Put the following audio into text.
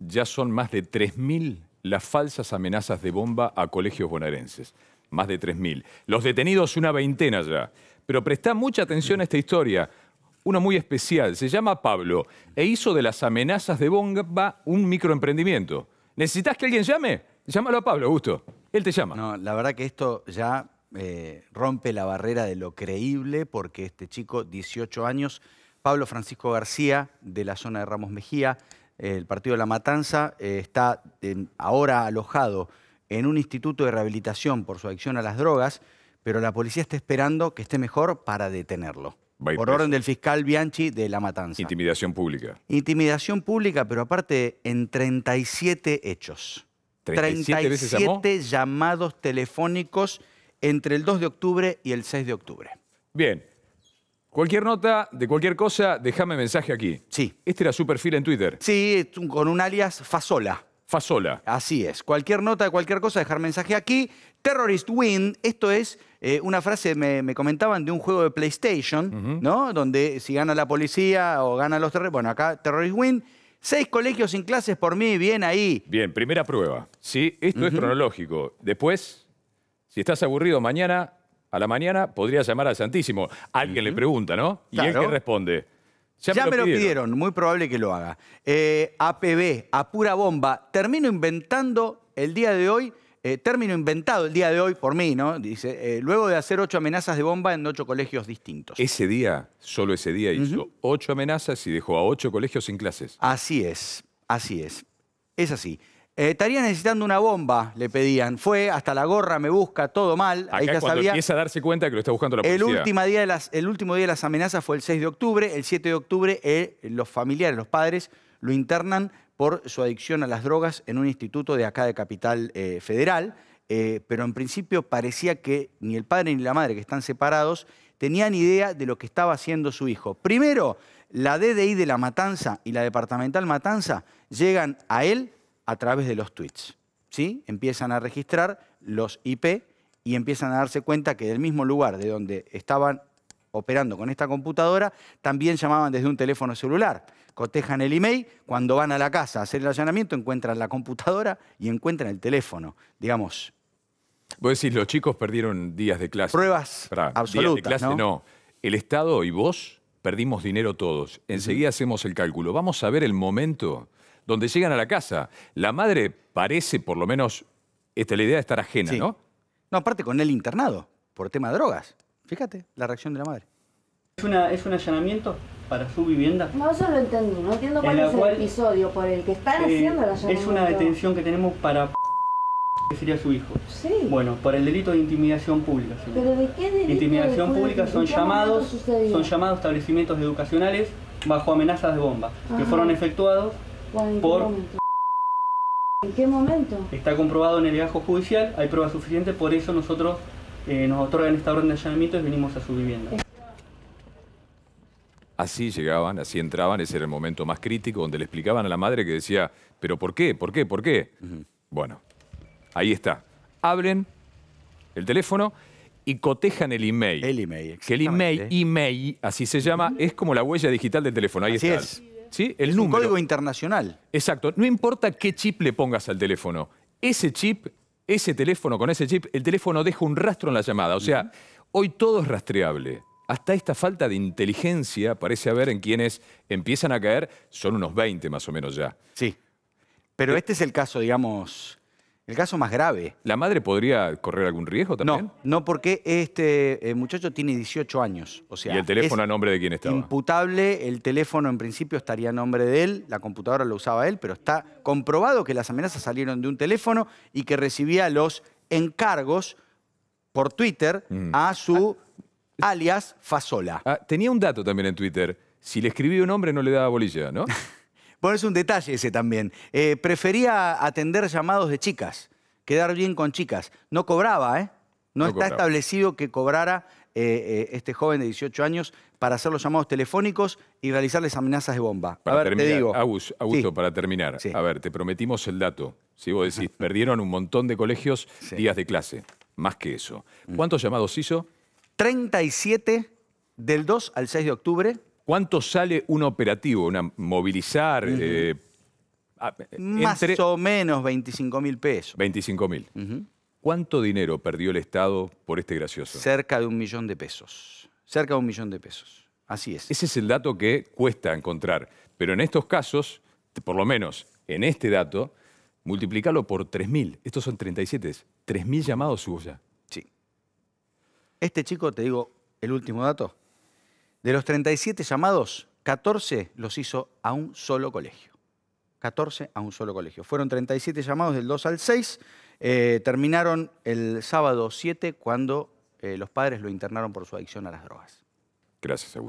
ya son más de 3.000 las falsas amenazas de bomba a colegios bonaerenses. Más de 3.000. Los detenidos, una veintena ya. Pero prestá mucha atención a esta historia, una muy especial. Se llama Pablo e hizo de las amenazas de bomba un microemprendimiento. ¿Necesitas que alguien llame? Llámalo a Pablo, Gusto. Él te llama. No, la verdad que esto ya eh, rompe la barrera de lo creíble porque este chico, 18 años, Pablo Francisco García, de la zona de Ramos Mejía, el partido de La Matanza, eh, está ahora alojado en un instituto de rehabilitación por su adicción a las drogas, pero la policía está esperando que esté mejor para detenerlo. Por orden del fiscal Bianchi de La Matanza. Intimidación pública. Intimidación pública, pero aparte en 37 hechos. 37, llamados telefónicos entre el 2 de octubre y el 6 de octubre. Bien, Cualquier nota, de cualquier cosa, déjame mensaje aquí. Sí. Este era su perfil en Twitter. Sí, con un alias Fasola. Fasola. Así es. Cualquier nota, de cualquier cosa, dejar mensaje aquí. Terrorist Win, esto es eh, una frase, me, me, comentaban, de un juego de PlayStation, ¿no? Donde si gana la policía o gana los terroristas. Bueno, acá Terrorist Win. Seis colegios sin clases por mí, bien ahí. Bien, primera prueba. Sí, esto es cronológico. Después, si estás aburrido mañana, a la mañana podría llamar al Santísimo. Alguien le pregunta, ¿no? ¿Y él qué responde? Ya, me, lo, pidieron. muy probable que lo haga. Eh, APB, a pura bomba, termino inventando el día de hoy, eh, término inventado el día de hoy por mí, ¿no? Dice, eh, luego de hacer ocho amenazas de bomba en ocho colegios distintos. Ese día, solo ese día, hizo ocho amenazas y dejó a ocho colegios sin clases. Así es, así es. Es así. Eh, estaría necesitando una bomba, le pedían. Fue, hasta la gorra me busca, todo mal. Ahí ya cuando empieza a darse cuenta que lo está buscando la policía. El, último día de las, amenazas fue el 6 de octubre. El 7 de octubre eh, los familiares, los padres, lo internan por su adicción a las drogas en un instituto de acá de Capital eh, Federal. pero en principio parecía que ni el padre ni la madre, que están separados, tenían idea de lo que estaba haciendo su hijo. Primero, la DDI de la Matanza y la Departamental Matanza llegan a él a través de los tweets. ¿sí? Empiezan a registrar los IP y empiezan a darse cuenta que del mismo lugar de donde estaban operando con esta computadora, también llamaban desde un teléfono celular. Cotejan el email, cuando van a la casa a hacer el allanamiento, encuentran la computadora y encuentran el teléfono. Digamos. Vos decís, los chicos perdieron días de clase. Pruebas para absolutas. clase, ¿no? El Estado y vos perdimos dinero todos. Enseguida hacemos el cálculo. Vamos a ver el momento donde llegan a la casa. La madre parece, por lo menos, esta la idea de estar ajena, ¿no? No, aparte con él internado, por tema de drogas. Fíjate la reacción de la madre. ¿Es, un allanamiento para su vivienda? No, eso lo entendí, no entiendo cuál es el episodio por el que están eh, haciendo el allanamiento. Es una detención que tenemos para ¿Qué sería su hijo. Sí. Bueno, por el delito de intimidación pública. ¿Pero de qué delito? Intimidación pública son llamados, son llamados establecimientos educacionales bajo amenazas de bomba, que fueron efectuados en por... Qué momento? ¿En qué momento? Está comprobado en el viaje judicial, hay pruebas suficientes, por eso nosotros eh, nos otorgan esta orden de allanamiento y venimos a su vivienda. Así llegaban, así entraban, ese era el momento más crítico donde le explicaban a la madre que decía, pero ¿por qué? ¿Por qué? ¿Por qué? Bueno, ahí está. Hablen el teléfono y cotejan el email. El email, Que el email, email, así se llama, es como la huella digital del teléfono. Ahí así está. Es. El Un código internacional. Exacto. No importa qué chip le pongas al teléfono. Ese chip, ese teléfono con ese chip, el teléfono deja un rastro en la llamada. O sea, hoy todo es rastreable. Hasta esta falta de inteligencia parece haber en quienes empiezan a caer, son unos 20 más o menos ya. Sí. Pero eh, este es el caso, digamos, el caso más grave. ¿La madre podría correr algún riesgo también? No, porque este eh, muchacho tiene 18 años. O sea, ¿Y el teléfono a nombre de quién estaba? Imputable, el teléfono en principio estaría a nombre de él, la computadora lo usaba él, pero está comprobado que las amenazas salieron de un teléfono y que recibía los encargos por Twitter mm. a su ah. alias Fasola. Ah, tenía un dato también en Twitter. Si le escribía un nombre no le daba bolilla, ¿no? por un detalle ese también. Eh, prefería atender llamados de chicas, quedar bien con chicas. No cobraba, ¿eh? No, está establecido que cobrara eh, eh, este joven de 18 años para hacer los llamados telefónicos y realizarles amenazas de bomba. Para terminar, te digo. Augusto, para terminar. A ver, te prometimos el dato. Si vos decís, perdieron un montón de colegios días de clase. Más que eso. Mm. ¿Cuántos llamados hizo? 37 del 2 al 6 de octubre ¿Cuánto sale un operativo, una movilizar? Eh, más o menos 25 mil pesos. 25 mil. ¿Cuánto dinero perdió el Estado por este gracioso? Cerca de un millón de pesos. Cerca de un millón de pesos. Así es. Ese es el dato que cuesta encontrar. Pero en estos casos, por lo menos en este dato, multiplicarlo por 3.000. Estos son 37. 3.000 llamados hubo ya. Sí. Este chico, te digo, el último dato, de los 37 llamados, 14 los hizo a un solo colegio. 14 a un solo colegio. Fueron 37 llamados del 2 al 6. Eh, terminaron el sábado 7 cuando eh, los padres lo internaron por su adicción a las drogas. Gracias, Augusto.